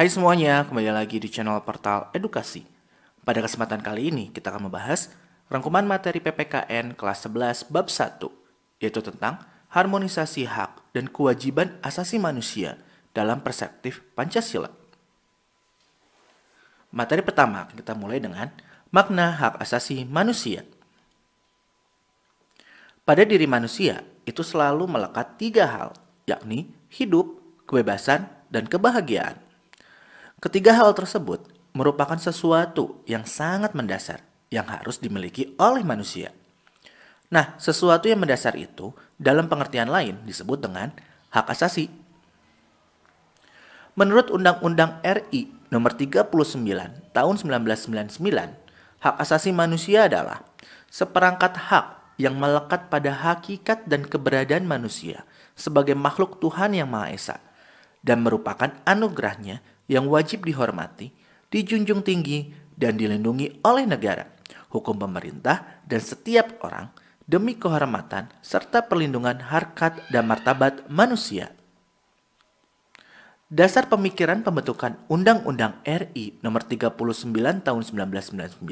Hai semuanya, kembali lagi di channel Portal Edukasi. Pada kesempatan kali ini kita akan membahas rangkuman materi PPKN kelas 11 bab 1, yaitu tentang harmonisasi hak dan kewajiban asasi manusia dalam perspektif Pancasila. Materi pertama kita mulai dengan makna hak asasi manusia. Pada diri manusia itu selalu melekat tiga hal, yakni hidup, kebebasan, dan kebahagiaan. Ketiga hal tersebut merupakan sesuatu yang sangat mendasar yang harus dimiliki oleh manusia. Nah, sesuatu yang mendasar itu dalam pengertian lain disebut dengan hak asasi. Menurut Undang-Undang RI Nomor 39 Tahun 1999, hak asasi manusia adalah seperangkat hak yang melekat pada hakikat dan keberadaan manusia sebagai makhluk Tuhan yang Maha Esa dan merupakan anugerahnya yang wajib dihormati, dijunjung tinggi, dan dilindungi oleh negara, hukum pemerintah, dan setiap orang demi kehormatan serta perlindungan harkat dan martabat manusia. Dasar pemikiran pembentukan Undang-Undang RI Nomor 39 Tahun 1999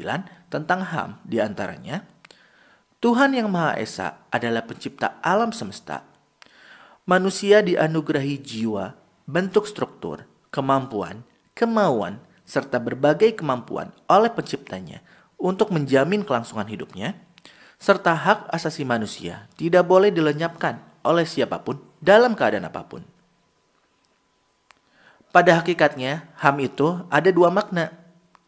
tentang HAM diantaranya, Tuhan Yang Maha Esa adalah pencipta alam semesta. Manusia dianugerahi jiwa, bentuk struktur, kemampuan, kemauan, serta berbagai kemampuan oleh penciptanya untuk menjamin kelangsungan hidupnya, serta hak asasi manusia tidak boleh dilenyapkan oleh siapapun dalam keadaan apapun. Pada hakikatnya, HAM itu ada dua makna.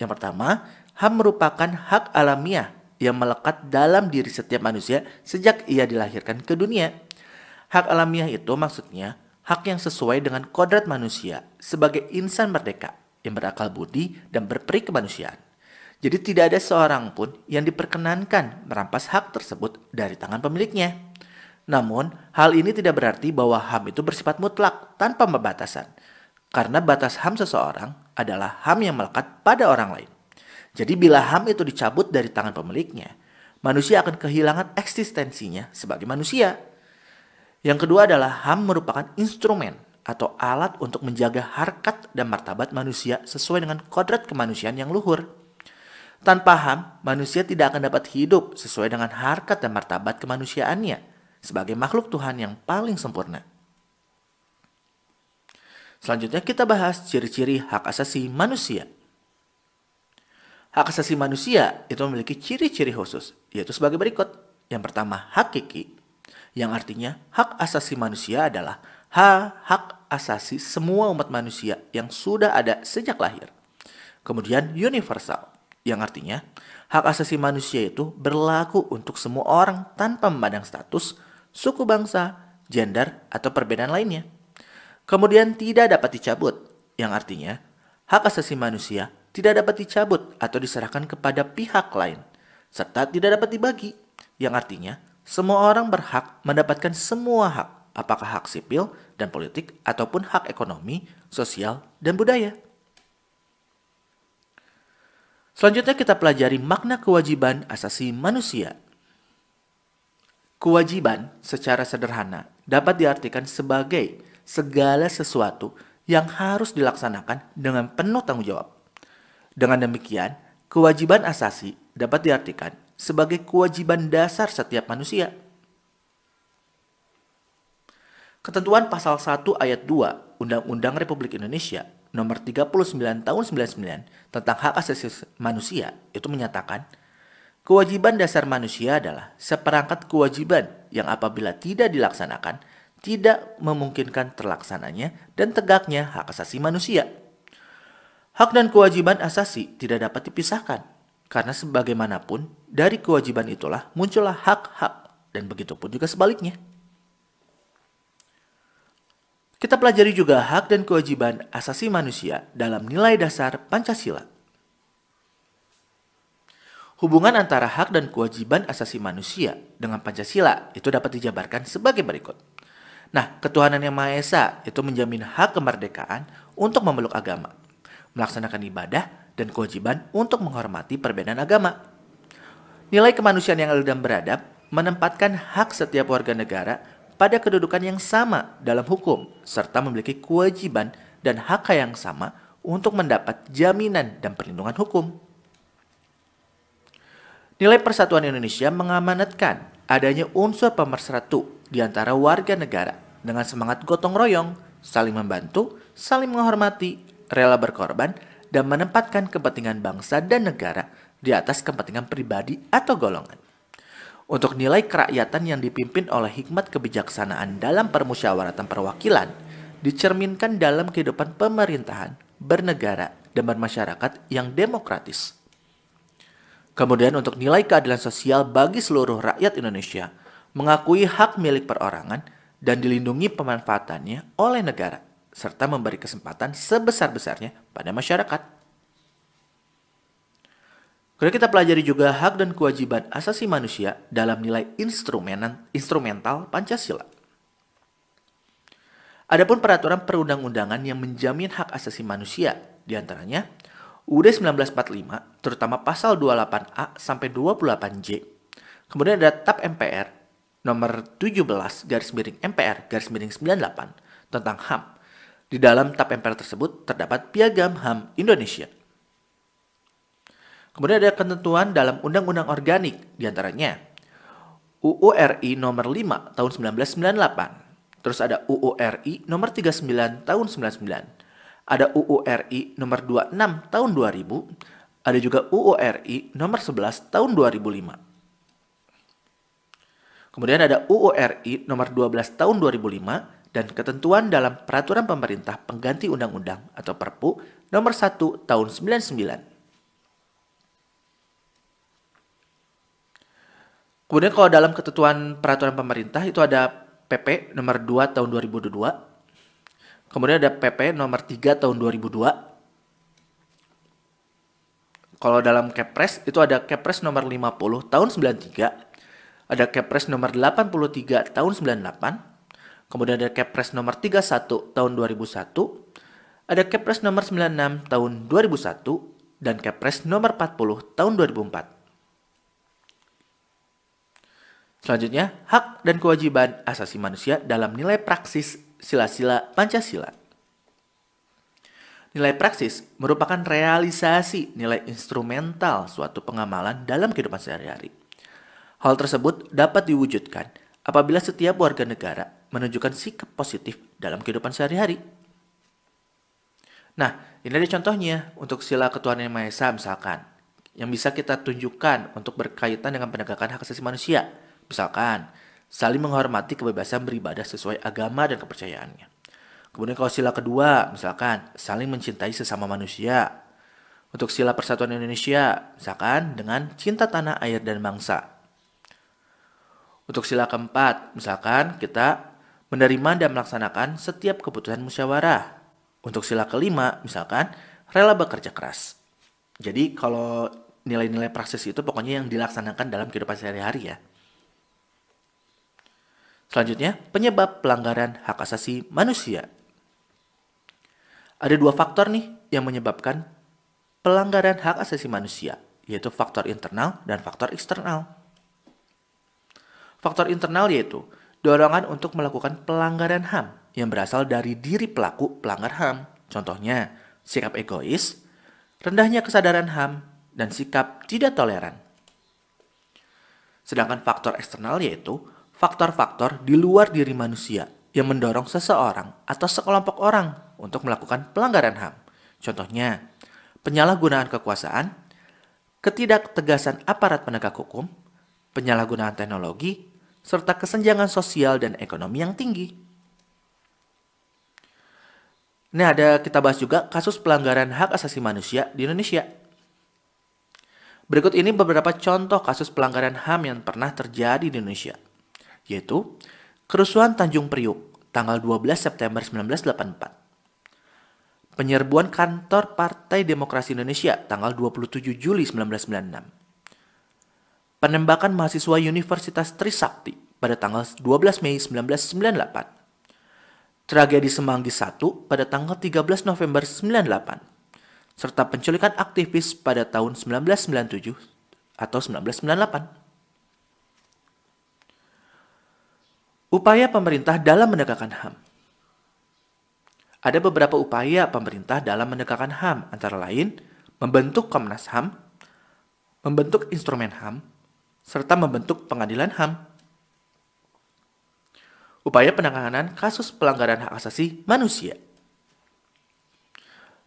Yang pertama, HAM merupakan hak alamiah yang melekat dalam diri setiap manusia sejak ia dilahirkan ke dunia. Hak alamiah itu maksudnya hak yang sesuai dengan kodrat manusia sebagai insan merdeka yang berakal budi dan berperi kemanusiaan. Jadi tidak ada seorang pun yang diperkenankan merampas hak tersebut dari tangan pemiliknya. Namun, hal ini tidak berarti bahwa HAM itu bersifat mutlak tanpa pembatasan, karena batas HAM seseorang adalah HAM yang melekat pada orang lain. Jadi bila HAM itu dicabut dari tangan pemiliknya, manusia akan kehilangan eksistensinya sebagai manusia. Yang kedua adalah HAM merupakan instrumen atau alat untuk menjaga harkat dan martabat manusia sesuai dengan kodrat kemanusiaan yang luhur. Tanpa HAM, manusia tidak akan dapat hidup sesuai dengan harkat dan martabat kemanusiaannya sebagai makhluk Tuhan yang paling sempurna. Selanjutnya kita bahas ciri-ciri hak asasi manusia. Hak asasi manusia itu memiliki ciri-ciri khusus, yaitu sebagai berikut. Yang pertama, hakiki yang artinya hak asasi manusia adalah hak asasi semua umat manusia yang sudah ada sejak lahir. Kemudian universal, yang artinya hak asasi manusia itu berlaku untuk semua orang tanpa memandang status, suku bangsa, gender, atau perbedaan lainnya. Kemudian tidak dapat dicabut, yang artinya hak asasi manusia tidak dapat dicabut atau diserahkan kepada pihak lain, serta tidak dapat dibagi, yang artinya semua orang berhak mendapatkan semua hak, apakah hak sipil dan politik ataupun hak ekonomi, sosial, dan budaya. Selanjutnya kita pelajari makna kewajiban asasi manusia. Kewajiban secara sederhana dapat diartikan sebagai segala sesuatu yang harus dilaksanakan dengan penuh tanggung jawab. Dengan demikian, kewajiban asasi dapat diartikan sebagai kewajiban dasar setiap manusia. Ketentuan pasal 1 ayat 2 Undang-Undang Republik Indonesia nomor 39 tahun 99 tentang hak asasi manusia itu menyatakan kewajiban dasar manusia adalah seperangkat kewajiban yang apabila tidak dilaksanakan tidak memungkinkan terlaksananya dan tegaknya hak asasi manusia. Hak dan kewajiban asasi tidak dapat dipisahkan karena sebagaimanapun, dari kewajiban itulah muncullah hak-hak dan begitu pun juga sebaliknya. Kita pelajari juga hak dan kewajiban asasi manusia dalam nilai dasar Pancasila. Hubungan antara hak dan kewajiban asasi manusia dengan Pancasila itu dapat dijabarkan sebagai berikut. Nah, ketuhanan yang Maha Esa itu menjamin hak kemerdekaan untuk memeluk agama, melaksanakan ibadah, dan kewajiban untuk menghormati perbedaan agama. Nilai kemanusiaan yang adil dan beradab menempatkan hak setiap warga negara pada kedudukan yang sama dalam hukum serta memiliki kewajiban dan hak yang sama untuk mendapat jaminan dan perlindungan hukum. Nilai persatuan Indonesia mengamanatkan adanya unsur pemersatu di antara warga negara dengan semangat gotong royong, saling membantu, saling menghormati, rela berkorban, dan menempatkan kepentingan bangsa dan negara di atas kepentingan pribadi atau golongan. Untuk nilai kerakyatan yang dipimpin oleh hikmat kebijaksanaan dalam permusyawaratan perwakilan, dicerminkan dalam kehidupan pemerintahan, bernegara, dan bermasyarakat yang demokratis. Kemudian untuk nilai keadilan sosial bagi seluruh rakyat Indonesia, mengakui hak milik perorangan dan dilindungi pemanfaatannya oleh negara serta memberi kesempatan sebesar-besarnya pada masyarakat. Kemudian kita pelajari juga hak dan kewajiban asasi manusia dalam nilai instrumen instrumental Pancasila. Adapun peraturan perundang-undangan yang menjamin hak asasi manusia, diantaranya UUD 1945, terutama pasal 28A sampai 28J. Kemudian ada TAP MPR nomor 17 garis miring MPR garis miring 98 tentang HAM di dalam tap MPR tersebut terdapat Piagam HAM Indonesia. Kemudian ada ketentuan dalam Undang-Undang Organik, diantaranya UU RI nomor 5 tahun 1998, terus ada UU RI nomor 39 tahun 99, ada UU RI nomor 26 tahun 2000, ada juga UU RI nomor 11 tahun 2005. Kemudian ada UU RI nomor 12 tahun 2005, dan ketentuan dalam peraturan pemerintah pengganti undang-undang atau Perpu nomor 1 tahun 99. Kemudian kalau dalam ketentuan peraturan pemerintah itu ada PP nomor 2 tahun 2002. Kemudian ada PP nomor 3 tahun 2002. Kalau dalam Kepres itu ada Kepres nomor 50 tahun 93, ada Kepres nomor 83 tahun 98, Kemudian ada Kepres nomor 31 tahun 2001, ada Kepres nomor 96 tahun 2001 dan Kepres nomor 40 tahun 2004. Selanjutnya, hak dan kewajiban asasi manusia dalam nilai praksis sila-sila Pancasila. Nilai praksis merupakan realisasi nilai instrumental suatu pengamalan dalam kehidupan sehari-hari. Hal tersebut dapat diwujudkan apabila setiap warga negara menunjukkan sikap positif dalam kehidupan sehari-hari. Nah, ini ada contohnya untuk sila ketuhanan yang Maha Esa misalkan, yang bisa kita tunjukkan untuk berkaitan dengan penegakan hak asasi manusia. Misalkan, saling menghormati kebebasan beribadah sesuai agama dan kepercayaannya. Kemudian kalau sila kedua, misalkan saling mencintai sesama manusia. Untuk sila persatuan Indonesia, misalkan dengan cinta tanah air dan bangsa. Untuk sila keempat, misalkan kita menerima dan melaksanakan setiap keputusan musyawarah. Untuk sila kelima, misalkan, rela bekerja keras. Jadi kalau nilai-nilai praksis itu pokoknya yang dilaksanakan dalam kehidupan sehari-hari ya. Selanjutnya, penyebab pelanggaran hak asasi manusia. Ada dua faktor nih yang menyebabkan pelanggaran hak asasi manusia, yaitu faktor internal dan faktor eksternal. Faktor internal yaitu dorongan untuk melakukan pelanggaran HAM yang berasal dari diri pelaku pelanggar HAM. Contohnya, sikap egois, rendahnya kesadaran HAM, dan sikap tidak toleran. Sedangkan faktor eksternal yaitu faktor-faktor di luar diri manusia yang mendorong seseorang atau sekelompok orang untuk melakukan pelanggaran HAM. Contohnya, penyalahgunaan kekuasaan, ketidaktegasan aparat penegak hukum, penyalahgunaan teknologi, serta kesenjangan sosial dan ekonomi yang tinggi. Nah, ada kita bahas juga kasus pelanggaran hak asasi manusia di Indonesia. Berikut ini beberapa contoh kasus pelanggaran HAM yang pernah terjadi di Indonesia, yaitu kerusuhan Tanjung Priuk tanggal 12 September 1984. Penyerbuan kantor Partai Demokrasi Indonesia tanggal 27 Juli 1996 penembakan mahasiswa Universitas Trisakti pada tanggal 12 Mei 1998, tragedi Semanggi 1 pada tanggal 13 November 98, serta penculikan aktivis pada tahun 1997 atau 1998. Upaya pemerintah dalam menegakkan HAM Ada beberapa upaya pemerintah dalam menegakkan HAM, antara lain membentuk Komnas HAM, membentuk instrumen HAM, serta membentuk pengadilan HAM. Upaya penanganan kasus pelanggaran hak asasi manusia.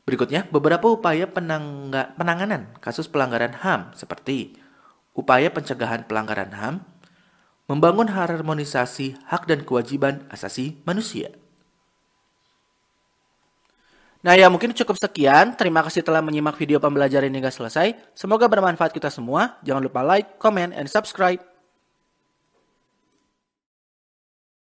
Berikutnya, beberapa upaya penangga, penanganan kasus pelanggaran HAM seperti upaya pencegahan pelanggaran HAM, membangun harmonisasi hak dan kewajiban asasi manusia. Nah ya mungkin cukup sekian. Terima kasih telah menyimak video pembelajaran hingga selesai. Semoga bermanfaat kita semua. Jangan lupa like, comment, and subscribe.